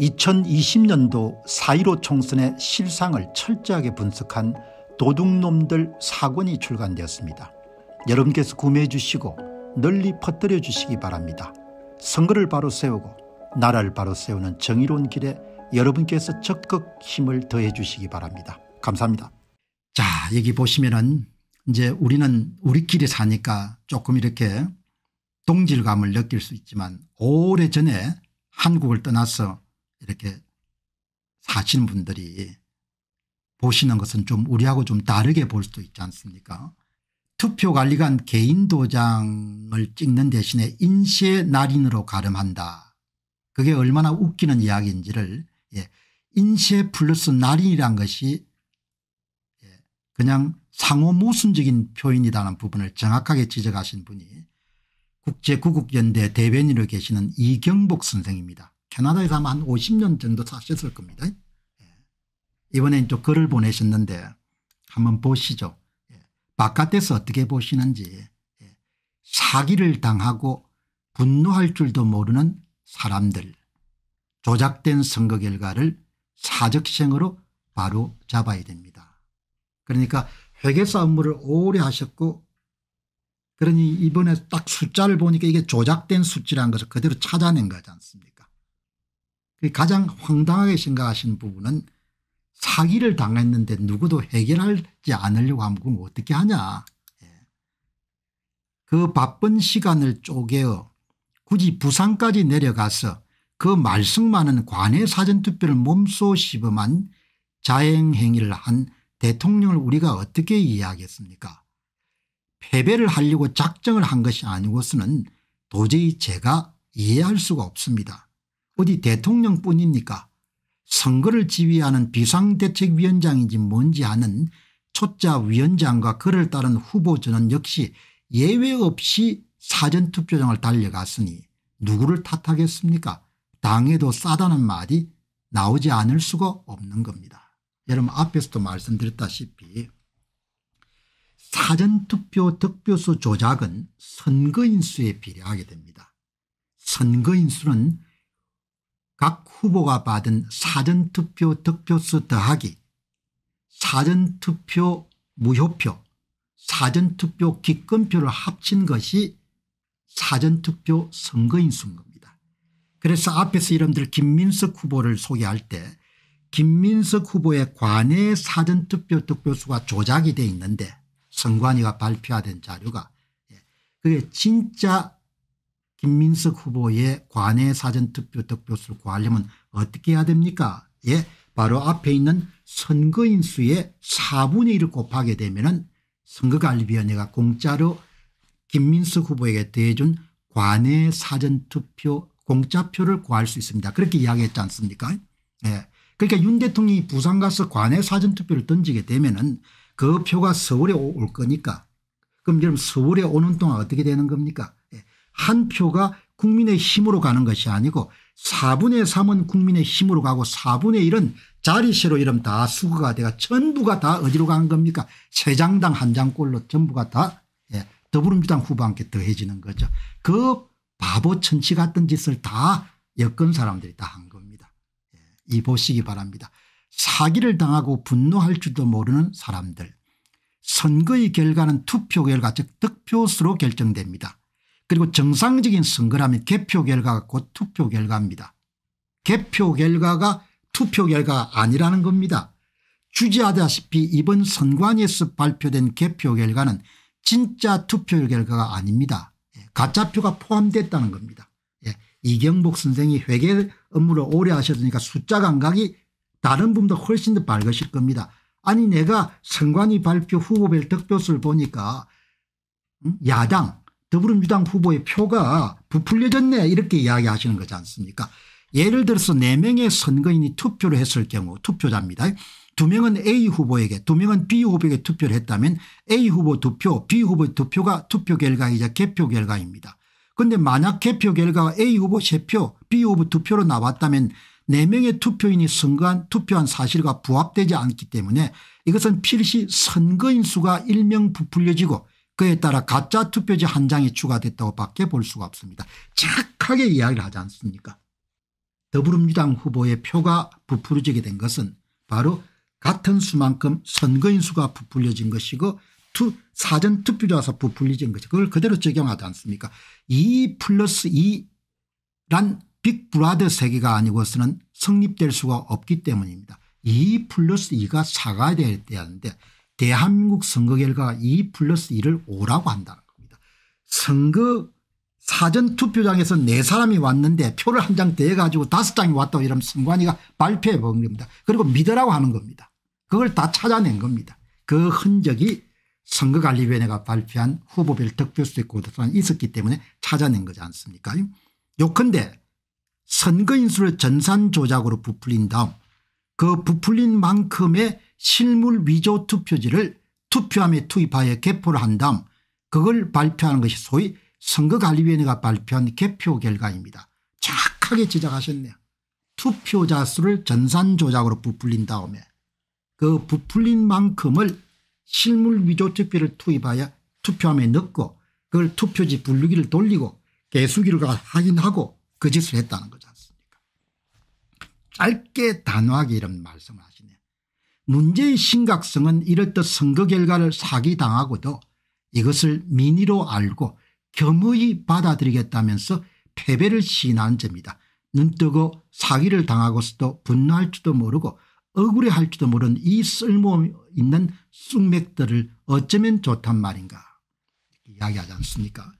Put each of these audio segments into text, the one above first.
2020년도 4.15 총선의 실상을 철저하게 분석한 도둑놈들 사권이 출간되었습니다. 여러분께서 구매해 주시고 널리 퍼뜨려 주시기 바랍니다. 선거를 바로 세우고 나라를 바로 세우는 정의로운 길에 여러분께서 적극 힘을 더해 주시기 바랍니다. 감사합니다. 자 여기 보시면은 이제 우리는 우리끼리 사니까 조금 이렇게 동질감을 느낄 수 있지만 오래전에 한국을 떠나서 이렇게 사시는 분들이 보시는 것은 좀 우리하고 좀 다르게 볼 수도 있지 않습니까 투표관리관 개인 도장을 찍는 대신에 인쇄 날인으로 가름한다. 그게 얼마나 웃기는 이야기인지를 예. 인쇄 플러스 날인이란 것이 예. 그냥 상호 모순적인 표현이라는 부분을 정확하게 지적하신 분이 국제구국연대 대변인으로 계시는 이경복 선생입니다. 캐나다에서 아마 한 50년 정도 사셨을 겁니다. 예. 이번엔 좀 글을 보내셨는데 한번 보시죠. 예. 바깥에서 어떻게 보시는지 예. 사기를 당하고 분노할 줄도 모르는 사람들 조작된 선거 결과를 사적생으로 바로 잡아야 됩니다. 그러니까 회계사 업무를 오래 하셨고 그러니 이번에 딱 숫자를 보니까 이게 조작된 수치라는 것을 그대로 찾아낸 거지 않습니까 그 가장 황당하게 생각하시는 부분은 사기를 당했는데 누구도 해결하지 않으려고 하면 그럼 어떻게 하냐. 예. 그 바쁜 시간을 쪼개어 굳이 부산까지 내려가서 그 말썽 많은 관외 사전투표를 몸소 씹어만 자행행위를 한 대통령을 우리가 어떻게 이해하겠습니까 패배를 하려고 작정을 한 것이 아니고서는 도저히 제가 이해할 수가 없습니다. 어디 대통령뿐입니까 선거를 지휘하는 비상대책위원장인지 뭔지 아는 초짜위원장과 그를 따른 후보전은 역시 예외 없이 사전투표장을 달려갔으니 누구를 탓하겠습니까 당에도 싸다는 말이 나오지 않을 수가 없는 겁니다. 여러분 앞에서도 말씀드렸다시피 사전투표 득표수 조작은 선거인수에 비례하게 됩니다. 선거인수는 각 후보가 받은 사전투표 득표수 더하기 사전투표 무효표 사전투표 기권표를 합친 것이 사전투표 선거인 수인 겁니다. 그래서 앞에서 여러분들 김민석 후보를 소개할 때 김민석 후보의 관내 사전투표 득표수가 조작이 돼 있는데 선관위가 발표하던 자료가 예, 그게 진짜 김민석 후보의 관외 사전투표 득표수를 구하려면 어떻게 해야 됩니까 예 바로 앞에 있는 선거인 수의 4분의 1을 곱하게 되면 은 선거관리위원회가 공짜로 김민석 후보에게 대준 관외 사전투표 공짜표를 구할 수 있습니다. 그렇게 이야기했지 않습니까 예. 그러니까 윤 대통령이 부산 가서 관외 사전투표를 던지게 되면 은그 표가 서울에 올 거니까 그럼 여러분 서울에 오는 동안 어떻게 되는 겁니까 한 표가 국민의 힘으로 가는 것이 아니고 4분의 3은 국민의 힘으로 가고 4분의 1은 자리세로 이름 다 수거가 돼가 전부가 다 어디로 간 겁니까 세 장당 한 장꼴로 전부가 다 예, 더불어민주당 후보한테 더해지는 거죠. 그 바보 천치 같은 짓을 다 여권 사람들이 다 한 겁니다. 예, 이 보시기 바랍니다. 사기를 당하고 분노할 줄도 모르는 사람들. 선거의 결과는 투표 결과 즉 득표수로 결정됩니다. 그리고 정상적인 선거라면 개표 결과가 곧 투표 결과입니다. 개표 결과가 투표 결과가 아니라는 겁니다. 주지하다시피 이번 선관위에서 발표된 개표 결과는 진짜 투표 결과가 아닙니다. 예, 가짜표가 포함됐다는 겁니다. 예, 이경복 선생이 회계 업무를 오래 하셨으니까 숫자 감각이 다른 분보다 훨씬 더 밝으실 겁니다. 아니 내가 선관위 발표 후보별 득표수를 보니까 음, 야당 더불어민주당 후보의 표가 부풀려졌네 이렇게 이야기하시는 거지 않습니까 예를 들어서 4명의 선거인이 투표를 했을 경우 투표자입니다. 2명은 A 후보에게 2명은 B 후보에게 투표를 했다면 A 후보 투표 B 후보 투표가 투표 결과이자 개표 결과입니다. 그런데 만약 개표 결과가 A 후보 3표 B 후보 투표로 나왔다면 4명의 투표인이 선거한 투표한 사실과 부합되지 않기 때문에 이것은 필시 선거인 수가 일명 부풀려지고 그에 따라 가짜 투표지 한 장이 추가됐다고 밖에 볼 수가 없습니다. 착하게 이야기를 하지 않습니까 더불어민주당 후보의 표가 부풀어지게 된 것은 바로 같은 수만큼 선거인 수가 부풀려진 것이고 투, 사전 투표자서 부풀려진 것이 그걸 그대로 적용하지 않습니까 2 e 플러스 2란 빅브라더 세계가 아니고서는 성립될 수가 없기 때문입니다. 2 e 플러스 2가 4가 돼야 되는데 대한민국 선거 결과 2 플러스 1을 5라고 한다는 겁니다. 선거 사전투표장에서 네 사람이 왔는데 표를 한장 떼가지고 다섯 장이 왔다고 이러면 선관위가 발표해 본 겁니다. 그리고 믿으라고 하는 겁니다. 그걸 다 찾아낸 겁니다. 그 흔적이 선거관리위원회가 발표한 후보별 득표수에 고도한 있었기 때문에 찾아낸 거지 않습니까 요컨대 선거인수를 전산조작으로 부풀린 다음 그 부풀린 만큼의 실물 위조 투표지를 투표함에 투입하여 개표를 한 다음 그걸 발표하는 것이 소위 선거관리위원회가 발표한 개표 결과입니다. 정하게 지적하셨네요. 투표자 수를 전산조작으로 부풀린 다음에 그 부풀린 만큼을 실물 위조 투표를 투입하여 투표함에 넣고 그걸 투표지 분류기를 돌리고 개수기를 확인하고 그 짓을 했다는 거잖 짧게 단호하게 이런 말씀을 하시네. 문제의 심각성은 이럴듯 선거 결과를 사기당하고도 이것을 민의로 알고 겸허히 받아들이겠다면서 패배를 시인한 점이다. 눈뜨고 사기를 당하고서도 분노할지도 모르고 억울해할지도 모르이 쓸모있는 쑥맥들을 어쩌면 좋단 말인가 이야기하지 않습니까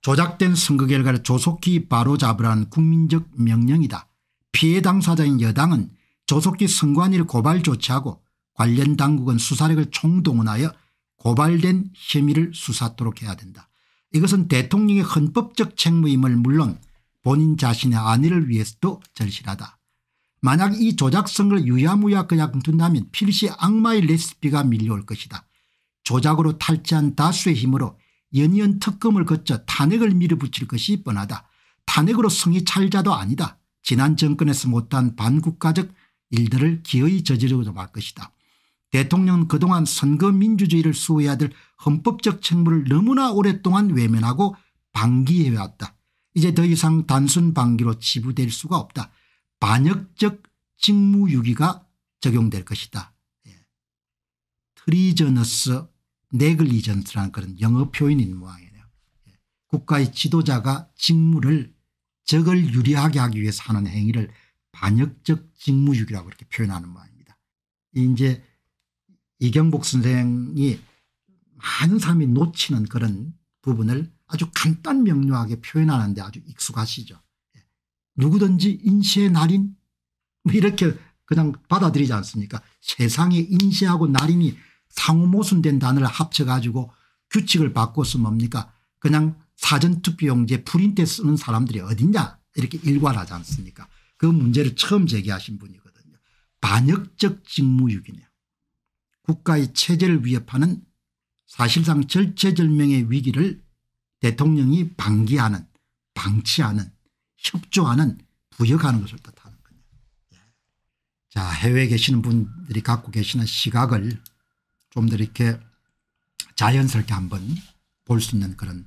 조작된 선거 결과를 조속히 바로잡으라는 국민적 명령이다. 피해 당사자인 여당은 조속히 선관위를 고발 조치하고 관련 당국은 수사력을 총동원하여 고발된 혐의를 수사하도록 해야 된다. 이것은 대통령의 헌법적 책무임을 물론 본인 자신의 안위를 위해서도 절실하다. 만약 이 조작성을 유야무야 그냥 둔다면 필시 악마의 레시피가 밀려올 것이다. 조작으로 탈취한 다수의 힘으로 연이은 특검을 거쳐 탄핵을 밀어붙일 것이 뻔하다. 탄핵으로 성이 찰자도 아니다. 지난 정권에서 못한 반국가적 일들을 기어이 저지르고자 말 것이다. 대통령은 그동안 선거 민주주의를 수호해야 될 헌법적 책무를 너무나 오랫동안 외면하고 방기해왔다. 이제 더 이상 단순 방기로 치부될 수가 없다. 반역적 직무유기가 적용될 것이다. 예. 트리저너스 네글리전스라는 그런 영어 표현인 모양이네요. 예. 국가의 지도자가 직무를 적을 유리하게 하기 위해서 하는 행위를 반역적 직무유기라고 이렇게 표현하는 모양입니다. 이제 이경복 선생이 많은 사람이 놓치는 그런 부분을 아주 간단 명료하게 표현하는데 아주 익숙하시죠. 예. 누구든지 인시의 날인 뭐 이렇게 그냥 받아들이지 않습니까 세상에 인시하고 날인이 상호모순된 단어를 합쳐가지고 규칙을 바꿔서 뭡니까 그냥 사전투표용지에 프린트 쓰는 사람들이 어딨냐 이렇게 일관하지 않습니까 그 문제를 처음 제기하신 분이거든요. 반역적 직무유기네요. 국가의 체제를 위협하는 사실상 절체절명의 위기를 대통령이 방기하는 방치하는 협조하는 부역하는 것을 뜻하는 거예요. 예. 자 해외에 계시는 분들이 갖고 계시는 시각을 좀 더 이렇게 자연스럽게 한번 볼 수 있는 그런